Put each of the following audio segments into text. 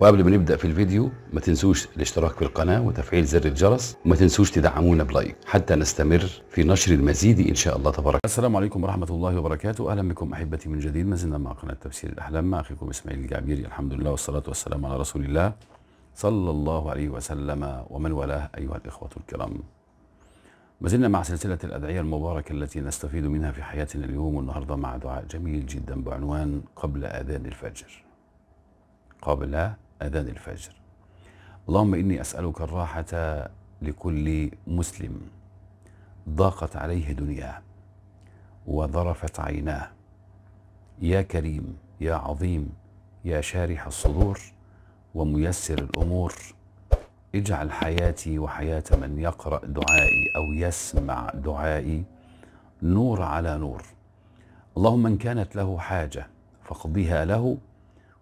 وقبل ما نبدا في الفيديو ما تنسوش الاشتراك في القناه وتفعيل زر الجرس وما تنسوش تدعمونا بلايك حتى نستمر في نشر المزيد ان شاء الله تبارك السلام عليكم ورحمه الله وبركاته اهلا بكم احبتي من جديد ما زلنا مع قناه تفسير الاحلام مع اخيكم اسماعيل الجعبيري الحمد لله والصلاه والسلام على رسول الله صلى الله عليه وسلم ومن والاه ايها الاخوه الكرام ما زلنا مع سلسلة الأدعية المباركة التي نستفيد منها في حياتنا اليوم والنهاردة مع دعاء جميل جدا بعنوان قبل أذان الفجر قبل أذان الفجر اللهم إني أسألك الراحة لكل مسلم ضاقت عليه دنياه وظرفت عيناه يا كريم يا عظيم يا شارح الصدور وميسر الأمور اجعل حياتي وحياة من يقرأ دعائي أو يسمع دعائي نور على نور اللهم من كانت له حاجة فاقضيها له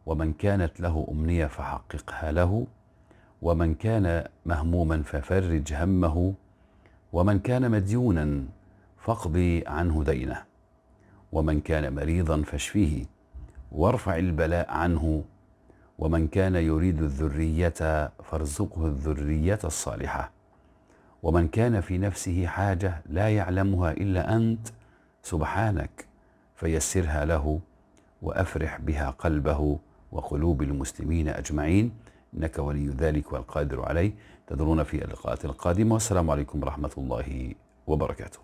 ومن كانت له أمنية فحققها له ومن كان مهموما ففرج همه ومن كان مديونا فاقضي عنه دينه ومن كان مريضا فاشفيه وارفع البلاء عنه ومن كان يريد الذرية فارزقه الذرية الصالحة ومن كان في نفسه حاجة لا يعلمها إلا أنت سبحانك فيسرها له وأفرح بها قلبه وقلوب المسلمين أجمعين إنك ولي ذلك والقادر عليه تدرون في اللقاءات القادمة والسلام عليكم ورحمة الله وبركاته